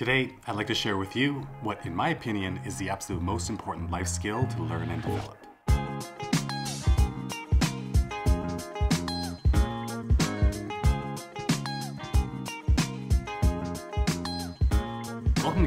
Today, I'd like to share with you what, in my opinion, is the absolute most important life skill to learn and develop.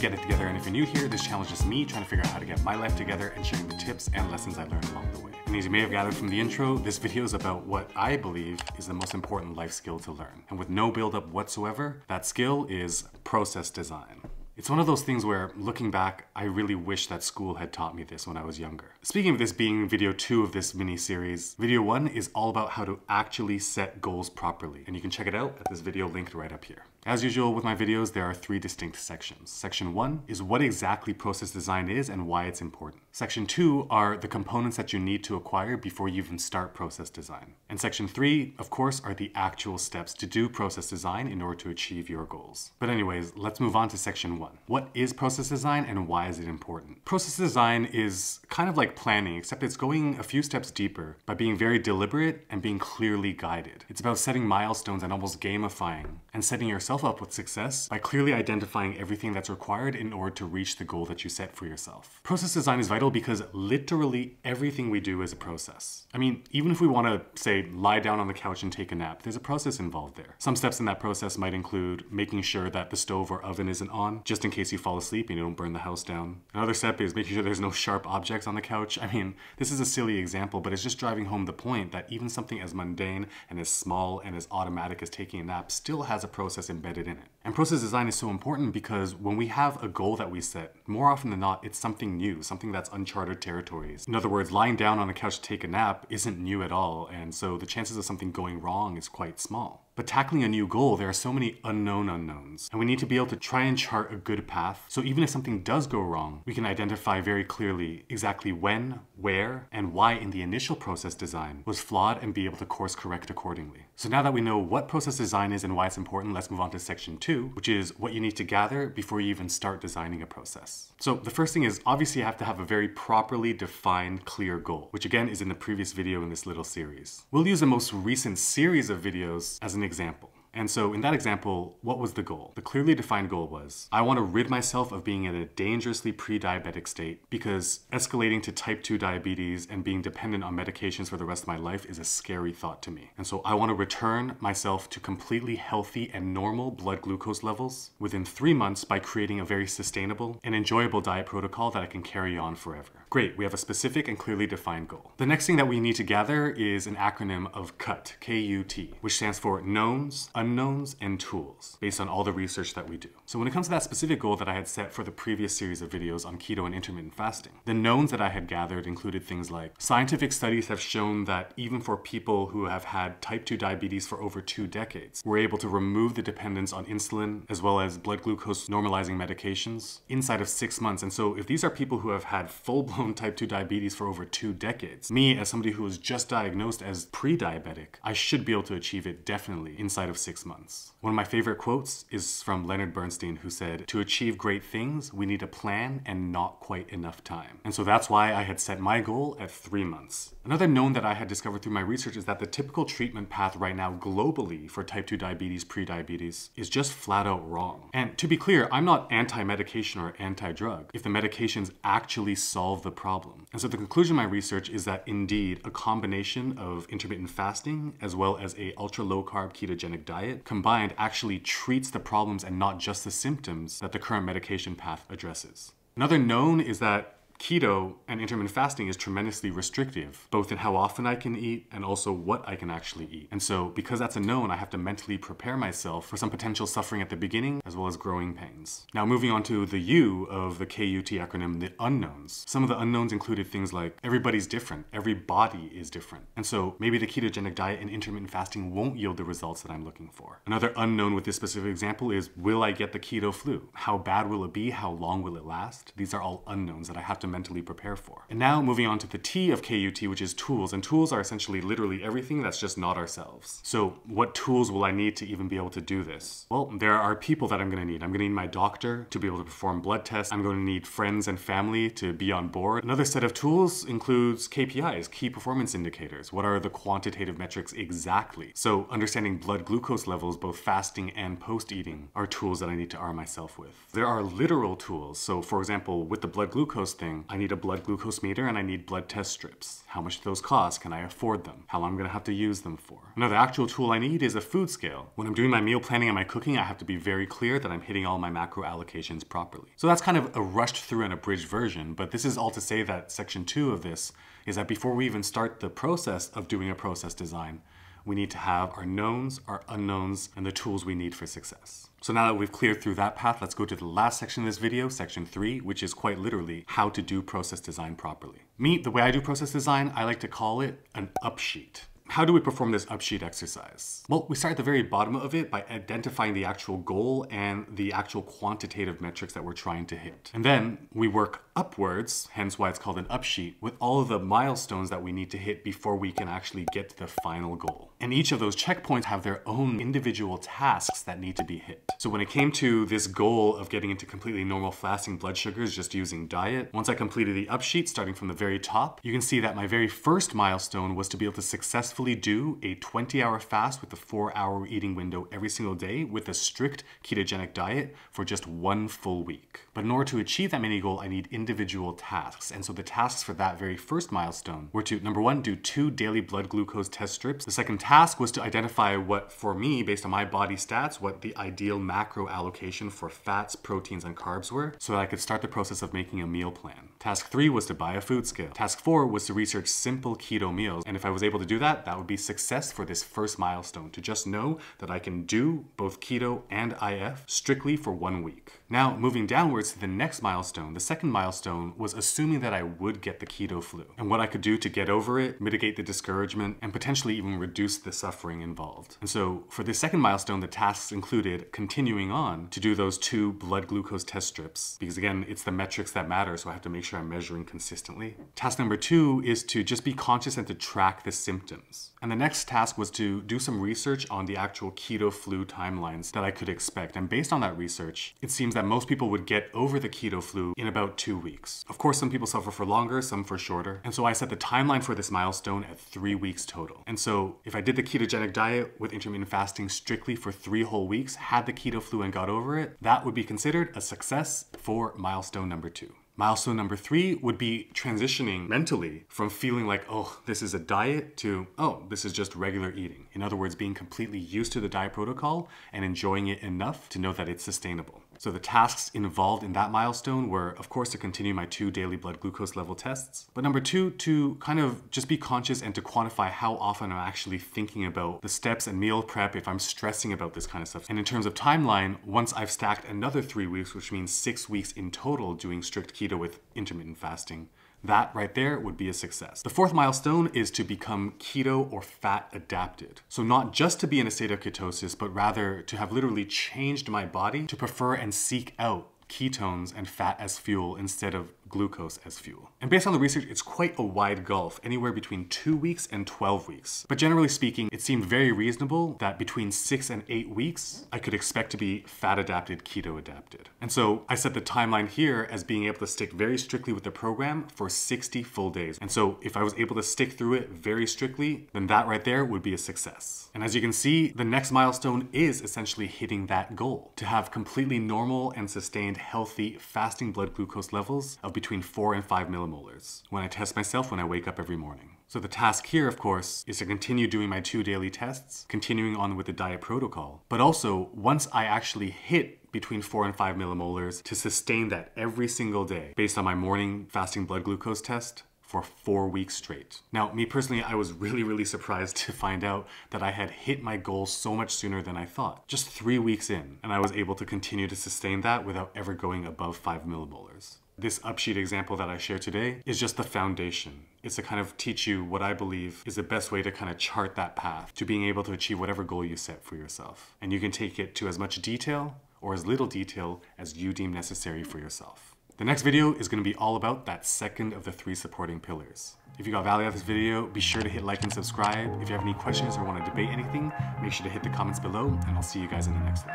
get it together. And if you're new here, this challenge is me trying to figure out how to get my life together and sharing the tips and lessons I learned along the way. And as you may have gathered from the intro, this video is about what I believe is the most important life skill to learn. And with no buildup whatsoever, that skill is process design. It's one of those things where, looking back, I really wish that school had taught me this when I was younger. Speaking of this being video two of this mini series, video one is all about how to actually set goals properly, and you can check it out at this video linked right up here. As usual with my videos, there are three distinct sections. Section one is what exactly process design is and why it's important. Section two are the components that you need to acquire before you even start process design. And section three, of course, are the actual steps to do process design in order to achieve your goals. But anyways, let's move on to section one one. What is process design and why is it important? Process design is kind of like planning, except it's going a few steps deeper by being very deliberate and being clearly guided. It's about setting milestones and almost gamifying and setting yourself up with success by clearly identifying everything that's required in order to reach the goal that you set for yourself. Process design is vital because literally everything we do is a process. I mean, even if we want to, say, lie down on the couch and take a nap, there's a process involved there. Some steps in that process might include making sure that the stove or oven isn't on, just just in case you fall asleep and you don't burn the house down. Another step is making sure there's no sharp objects on the couch. I mean, this is a silly example, but it's just driving home the point that even something as mundane and as small and as automatic as taking a nap still has a process embedded in it. And process design is so important because when we have a goal that we set, more often than not, it's something new, something that's uncharted territories. In other words, lying down on the couch to take a nap isn't new at all, and so the chances of something going wrong is quite small. But tackling a new goal, there are so many unknown unknowns, and we need to be able to try and chart a good path. So even if something does go wrong, we can identify very clearly exactly when, where, and why in the initial process design was flawed and be able to course correct accordingly. So now that we know what process design is and why it's important, let's move on to section two, which is what you need to gather before you even start designing a process. So the first thing is obviously you have to have a very properly defined clear goal, which again is in the previous video in this little series. We'll use the most recent series of videos as an example. And so in that example, what was the goal? The clearly defined goal was, I want to rid myself of being in a dangerously pre-diabetic state because escalating to type 2 diabetes and being dependent on medications for the rest of my life is a scary thought to me. And so I want to return myself to completely healthy and normal blood glucose levels within three months by creating a very sustainable and enjoyable diet protocol that I can carry on forever. Great, we have a specific and clearly defined goal. The next thing that we need to gather is an acronym of CUT, K-U-T, which stands for knowns, unknowns, and tools, based on all the research that we do. So when it comes to that specific goal that I had set for the previous series of videos on keto and intermittent fasting, the knowns that I had gathered included things like scientific studies have shown that even for people who have had type 2 diabetes for over two decades, we're able to remove the dependence on insulin as well as blood glucose normalizing medications inside of six months. And so if these are people who have had full-blown own type 2 diabetes for over two decades. Me, as somebody who was just diagnosed as pre-diabetic, I should be able to achieve it definitely inside of six months. One of my favorite quotes is from Leonard Bernstein who said, to achieve great things, we need a plan and not quite enough time. And so that's why I had set my goal at three months. Another known that I had discovered through my research is that the typical treatment path right now globally for type 2 diabetes, pre-diabetes is just flat out wrong. And to be clear, I'm not anti-medication or anti-drug. If the medications actually solve the the problem. And so the conclusion of my research is that indeed a combination of intermittent fasting as well as a ultra low carb ketogenic diet combined actually treats the problems and not just the symptoms that the current medication path addresses. Another known is that keto and intermittent fasting is tremendously restrictive, both in how often I can eat and also what I can actually eat. And so, because that's a known, I have to mentally prepare myself for some potential suffering at the beginning as well as growing pains. Now, moving on to the U of the KUT acronym, the unknowns. Some of the unknowns included things like everybody's different, every body is different. And so, maybe the ketogenic diet and intermittent fasting won't yield the results that I'm looking for. Another unknown with this specific example is will I get the keto flu? How bad will it be? How long will it last? These are all unknowns that I have to mentally prepare for. And now moving on to the T of KUT, which is tools. And tools are essentially literally everything that's just not ourselves. So what tools will I need to even be able to do this? Well, there are people that I'm gonna need. I'm gonna need my doctor to be able to perform blood tests. I'm gonna need friends and family to be on board. Another set of tools includes KPIs, key performance indicators. What are the quantitative metrics exactly? So understanding blood glucose levels, both fasting and post-eating, are tools that I need to arm myself with. There are literal tools. So for example, with the blood glucose thing, I need a blood glucose meter and I need blood test strips. How much do those cost? Can I afford them? How long am I gonna have to use them for? Another actual tool I need is a food scale. When I'm doing my meal planning and my cooking, I have to be very clear that I'm hitting all my macro allocations properly. So that's kind of a rushed through and abridged version, but this is all to say that section two of this is that before we even start the process of doing a process design, we need to have our knowns, our unknowns, and the tools we need for success. So now that we've cleared through that path, let's go to the last section of this video, section three, which is quite literally how to do process design properly. Me, the way I do process design, I like to call it an upsheet. How do we perform this upsheet exercise? Well, we start at the very bottom of it by identifying the actual goal and the actual quantitative metrics that we're trying to hit. And then we work upwards, hence why it's called an upsheet, with all of the milestones that we need to hit before we can actually get to the final goal. And each of those checkpoints have their own individual tasks that need to be hit. So when it came to this goal of getting into completely normal fasting blood sugars just using diet, once I completed the up sheet starting from the very top, you can see that my very first milestone was to be able to successfully do a 20 hour fast with a four hour eating window every single day with a strict ketogenic diet for just one full week. But in order to achieve that mini goal, I need individual tasks. And so the tasks for that very first milestone were to number one, do two daily blood glucose test strips. The second task was to identify what, for me, based on my body stats, what the ideal macro allocation for fats, proteins, and carbs were, so that I could start the process of making a meal plan. Task three was to buy a food scale. Task four was to research simple keto meals, and if I was able to do that, that would be success for this first milestone, to just know that I can do both keto and IF strictly for one week. Now, moving downwards to the next milestone, the second milestone was assuming that I would get the keto flu, and what I could do to get over it, mitigate the discouragement, and potentially even reduce the suffering involved. And so for the second milestone, the tasks included continuing on to do those two blood glucose test strips, because again, it's the metrics that matter, so I have to make sure I'm measuring consistently. Task number two is to just be conscious and to track the symptoms. And the next task was to do some research on the actual keto flu timelines that I could expect. And based on that research, it seems that most people would get over the keto flu in about two weeks. Of course, some people suffer for longer, some for shorter. And so I set the timeline for this milestone at three weeks total. And so if I did the ketogenic diet with intermittent fasting strictly for three whole weeks, had the keto flu and got over it, that would be considered a success for milestone number two. Milestone number three would be transitioning mentally from feeling like, oh, this is a diet to, oh, this is just regular eating. In other words, being completely used to the diet protocol and enjoying it enough to know that it's sustainable. So the tasks involved in that milestone were, of course, to continue my two daily blood glucose level tests, but number two, to kind of just be conscious and to quantify how often I'm actually thinking about the steps and meal prep if I'm stressing about this kind of stuff. And in terms of timeline, once I've stacked another three weeks, which means six weeks in total doing strict keto with intermittent fasting, that right there would be a success. The fourth milestone is to become keto or fat adapted. So not just to be in a state of ketosis, but rather to have literally changed my body to prefer and seek out ketones and fat as fuel instead of glucose as fuel. And based on the research, it's quite a wide gulf, anywhere between two weeks and 12 weeks. But generally speaking, it seemed very reasonable that between six and eight weeks, I could expect to be fat adapted, keto adapted. And so I set the timeline here as being able to stick very strictly with the program for 60 full days. And so if I was able to stick through it very strictly, then that right there would be a success. And as you can see, the next milestone is essentially hitting that goal to have completely normal and sustained healthy fasting blood glucose levels of between 4 and 5 millimolars when I test myself when I wake up every morning. So the task here, of course, is to continue doing my two daily tests, continuing on with the diet protocol, but also once I actually hit between 4 and 5 millimolars to sustain that every single day based on my morning fasting blood glucose test for four weeks straight. Now, me personally, I was really, really surprised to find out that I had hit my goal so much sooner than I thought, just three weeks in, and I was able to continue to sustain that without ever going above five millimolars. This upsheet example that I share today is just the foundation. It's to kind of teach you what I believe is the best way to kind of chart that path to being able to achieve whatever goal you set for yourself. And you can take it to as much detail or as little detail as you deem necessary for yourself. The next video is gonna be all about that second of the three supporting pillars. If you got value out of this video, be sure to hit like and subscribe. If you have any questions or wanna debate anything, make sure to hit the comments below and I'll see you guys in the next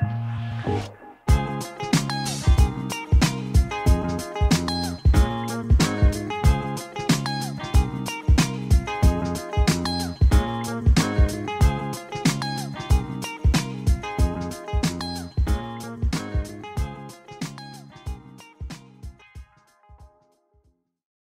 one.